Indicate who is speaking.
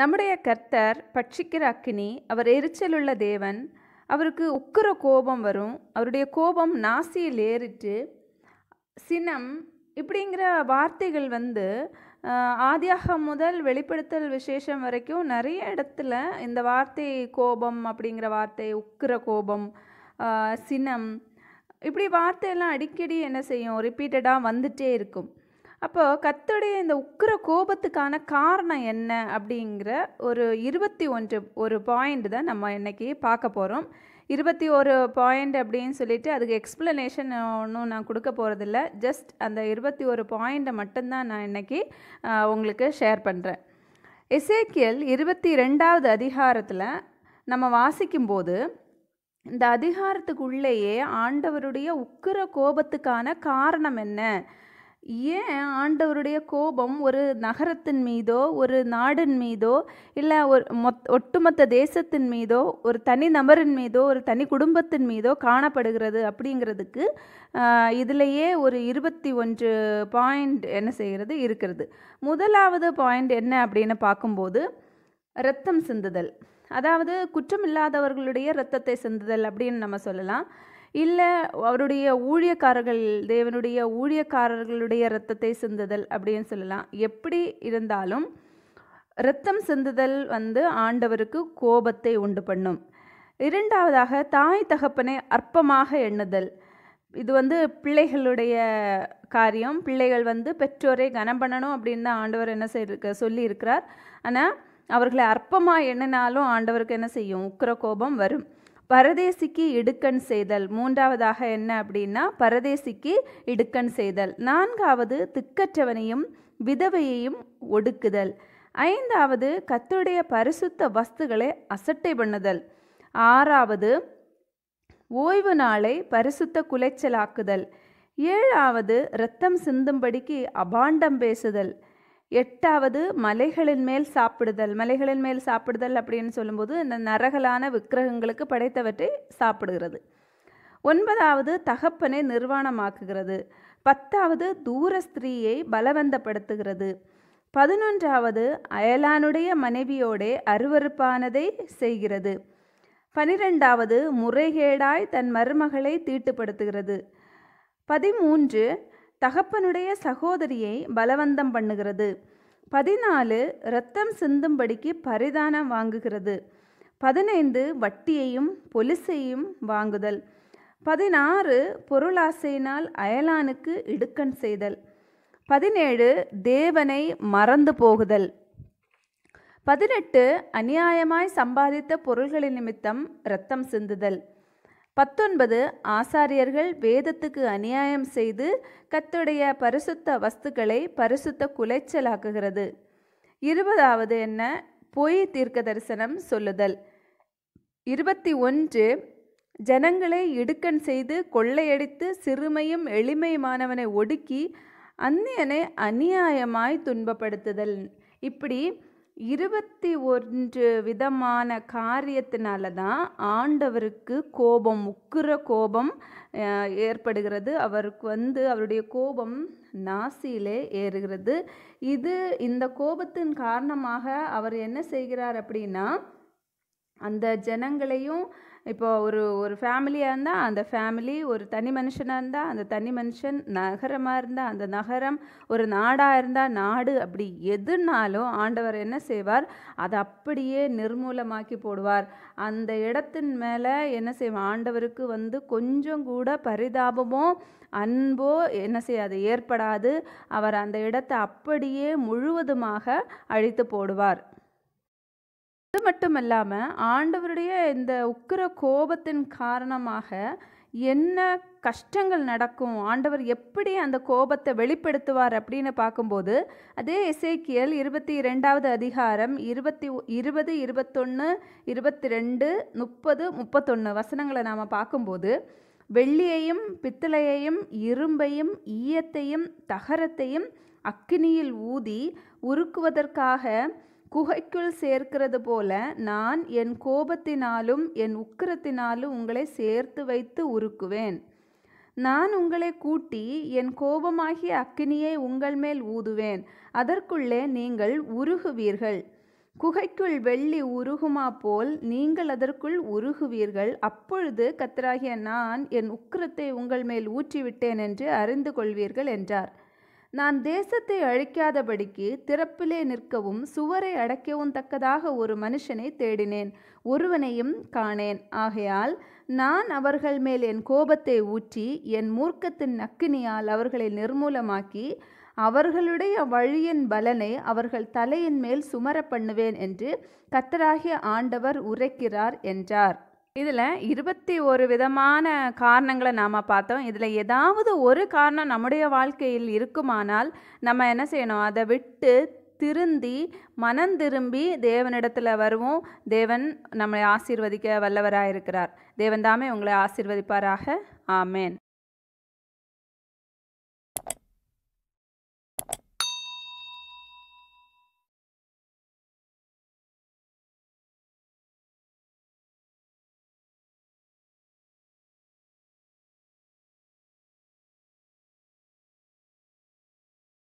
Speaker 1: நம்முடைய கர்த்தர் பட்சிக்கிற அக்கினி அவர் எரிச்சலுள்ள தேவன் அவருக்கு உக்கிர கோபம் வரும் அவருடைய கோபம் நாசியில் ஏறிட்டு சினம் இப்படிங்கிற வார்த்தைகள் வந்து ஆதியாகம் முதல் வெளிப்படுத்தல் விசேஷம் வரைக்கும் நிறைய இடத்துல இந்த வார்த்தை கோபம் அப்படிங்கிற வார்த்தை உக்கிர கோபம் சினம் இப்படி வார்த்தையெல்லாம் அடிக்கடி என்ன செய்யும் ரிப்பீட்டடாக வந்துட்டே இருக்கும் அப்போ கத்துடைய இந்த உக்கிர கோபத்துக்கான காரணம் என்ன அப்படிங்கிற ஒரு இருபத்தி ஒன்று ஒரு பாயிண்ட் தான் நம்ம இன்றைக்கி பார்க்க போகிறோம் இருபத்தி ஒரு பாயிண்ட் அப்படின்னு சொல்லிட்டு அதுக்கு எக்ஸ்ப்ளனேஷன் ஒன்றும் நான் கொடுக்க போகிறதில்ல ஜஸ்ட் அந்த இருபத்தி ஒரு பாயிண்ட்டை மட்டும்தான் நான் இன்றைக்கி உங்களுக்கு ஷேர் பண்ணுறேன் எசேக்கியல் இருபத்தி ரெண்டாவது அதிகாரத்தில் நம்ம வாசிக்கும்போது இந்த அதிகாரத்துக்குள்ளேயே ஆண்டவருடைய உக்கிர கோபத்துக்கான காரணம் என்ன ஏன் ஆண்டவருடைய கோபம் ஒரு நகரத்தின் மீதோ ஒரு நாடின் மீதோ இல்லை ஒரு மொத் ஒட்டுமொத்த தேசத்தின் மீதோ ஒரு தனி நபரின் மீதோ ஒரு தனி குடும்பத்தின் மீதோ காணப்படுகிறது அப்படிங்கிறதுக்கு இதிலேயே ஒரு இருபத்தி ஒன்று பாயிண்ட் என்ன செய்கிறது இருக்கிறது முதலாவது பாயிண்ட் என்ன அப்படின்னு பார்க்கும்போது ரத்தம் சிந்துதல் அதாவது குற்றமில்லாதவர்களுடைய இரத்தத்தை சிந்துதல் அப்படின்னு நம்ம சொல்லலாம் இல்லை அவருடைய ஊழியக்காரர்கள் தேவனுடைய ஊழியக்காரர்களுடைய இரத்தத்தை சிந்துதல் அப்படின்னு சொல்லலாம் எப்படி இருந்தாலும் இரத்தம் சிந்துதல் வந்து ஆண்டவருக்கு கோபத்தை உண்டு பண்ணும் இரண்டாவதாக தாய் தகப்பனை அற்பமாக எண்ணுதல் இது வந்து பிள்ளைகளுடைய காரியம் பிள்ளைகள் வந்து பெற்றோரை கனம் பண்ணணும் அப்படின்னு தான் ஆண்டவர் என்ன செய்யிருக்க சொல்லியிருக்கிறார் ஆனால் அவர்களை அற்பமாக எண்ணினாலும் ஆண்டவருக்கு என்ன செய்யும் உக்கிர கோபம் வரும் பரதேசிக்கு இடுக்கண் செய்தல் மூன்றாவதாக என்ன அப்படின்னா பரதேசிக்கு இடுக்கண் செய்தல் நான்காவது திக்கற்றவனையும் விதவையையும் ஒடுக்குதல் ஐந்தாவது கத்துடைய பரிசுத்த வஸ்துகளை அசட்டை பண்ணுதல் ஆறாவது ஓய்வு நாளை பரிசுத்த குலைச்சலாக்குதல் ஏழாவது இரத்தம் சிந்தும்படிக்கு அபாண்டம் பேசுதல் எட்டாவது மலைகளின் மேல் சாப்பிடுதல் மலைகளின் மேல் சாப்பிடுதல் அப்படின்னு சொல்லும்போது இந்த நரகலான விக்கிரகங்களுக்கு படைத்தவற்றை சாப்பிடுகிறது ஒன்பதாவது தகப்பனை நிர்வாணமாக்குகிறது பத்தாவது தூர ஸ்திரீயை பலவந்தப்படுத்துகிறது பதினொன்றாவது அயலானுடைய மனைவியோடே அருவறுப்பானதை செய்கிறது பனிரெண்டாவது முறைகேடாய் தன் மருமகளை தீட்டுப்படுத்துகிறது பதிமூன்று தகப்பனுடைய சகோதரியை பலவந்தம் பண்ணுகிறது பதினாலு இரத்தம் சிந்தும்படிக்கு பரிதானம் வாங்குகிறது பதினைந்து வட்டியையும் பொலிசையும் வாங்குதல் பதினாறு பொருளாசையினால் அயலானுக்கு இடுக்கண் செய்தல் பதினேழு தேவனை மறந்து போகுதல் பதினெட்டு அநியாயமாய் சம்பாதித்த பொருள்களின் நிமித்தம் இரத்தம் சிந்துதல் பத்தொன்பது ஆசாரியர்கள் வேதத்துக்கு அநியாயம் செய்து கத்துடைய பரிசுத்த வஸ்துக்களை பரிசுத்த குலைச்சலாக்குகிறது இருபதாவது என்ன பொய் தீர்க்க தரிசனம் சொல்லுதல் இருபத்தி ஒன்று ஜனங்களை இடுக்கண் செய்து கொள்ளையடித்து சிறுமையும் எளிமையுமானவனை ஒடுக்கி அந்நியனை அநியாயமாய் துன்பப்படுத்துதல் இப்படி இருபத்தி ஒன்று விதமான காரியத்தினால தான் ஆண்டவருக்கு கோபம் உக்குற கோபம் ஏற்படுகிறது அவருக்கு வந்து அவருடைய கோபம் நாசியிலே ஏறுகிறது இது இந்த கோபத்தின் காரணமாக அவர் என்ன செய்கிறார் அப்படின்னா அந்த ஜனங்களையும் இப்போ ஒரு ஒரு ஃபேமிலியாக இருந்தால் அந்த ஃபேமிலி ஒரு தனி மனுஷனாக இருந்தால் அந்த தனி மனுஷன் நகரமாக இருந்தால் அந்த நகரம் ஒரு நாடாக இருந்தால் நாடு அப்படி எதுனாலும் ஆண்டவர் என்ன செய்வார் அதை அப்படியே நிர்மூலமாக்கி போடுவார் அந்த இடத்தின் மேலே என்ன செய்வார் ஆண்டவருக்கு வந்து கொஞ்சம் கூட பரிதாபமோ அன்போ என்ன செய்யாது ஏற்படாது அவர் அந்த இடத்தை அப்படியே முழுவதுமாக அழித்து போடுவார் மட்டுமல்லாமல் ஆண்டவருடைய இந்த உக்கிர கோபத்தின் காரணமாக என்ன கஷ்டங்கள் நடக்கும் ஆண்டவர் எப்படி அந்த கோபத்தை வெளிப்படுத்துவார் அப்படின்னு பார்க்கும்போது அதே இசைக்கியல் இருபத்தி இரண்டாவது அதிகாரம் இருபத்தி இருபது இருபத்தொன்று இருபத்தி ரெண்டு முப்பது முப்பத்தொன்று வசனங்களை நாம் பார்க்கும்போது வெள்ளியையும் பித்தளையையும் இரும்பையும் ஈயத்தையும் தகரத்தையும் அக்கினியில் ஊதி உருக்குவதற்காக குகைக்குள் சேர்க்கிறது போல நான் என் கோபத்தினாலும் என் உக்கிரத்தினாலும் உங்களை சேர்த்து வைத்து உருக்குவேன் நான் உங்களை கூட்டி என் கோபமாகிய அக்கினியை உங்கள் மேல் ஊதுவேன் அதற்குள்ளே நீங்கள் உருகுவீர்கள் குகைக்குள் வெள்ளி உருகுமா போல் நீங்கள் அதற்குள் உருகுவீர்கள் அப்பொழுது கத்தராகிய நான் என் உக்கிரத்தை உங்கள் மேல் ஊற்றிவிட்டேன் என்று அறிந்து கொள்வீர்கள் என்றார் நான் தேசத்தை அழிக்காதபடிக்கு திறப்பிலே நிற்கவும் சுவரை அடைக்கவும் தக்கதாக ஒரு மனுஷனை தேடினேன் ஒருவனையும் காணேன் ஆகையால் நான் அவர்கள் மேல் என் கோபத்தை ஊற்றி என் மூர்க்கத்தின் நக்கினியால் அவர்களை நிர்மூலமாக்கி அவர்களுடைய வழியின் பலனை அவர்கள் தலையின் மேல் சுமர பண்ணுவேன் என்று கத்தராகிய ஆண்டவர் உரைக்கிறார் என்றார் இதில் இருபத்தி ஒரு விதமான காரணங்களை நாம் பார்த்தோம் இதில் ஏதாவது ஒரு காரணம் நம்முடைய வாழ்க்கையில் இருக்குமானால் நம்ம என்ன செய்யணும் அதை விட்டு திருந்தி மனம் திரும்பி தேவனிடத்தில் வருவோம் தேவன் நம்மளை ஆசீர்வதிக்க வல்லவராக இருக்கிறார் தேவன் தாமே உங்களை ஆசீர்வதிப்பாராக ஆமேன்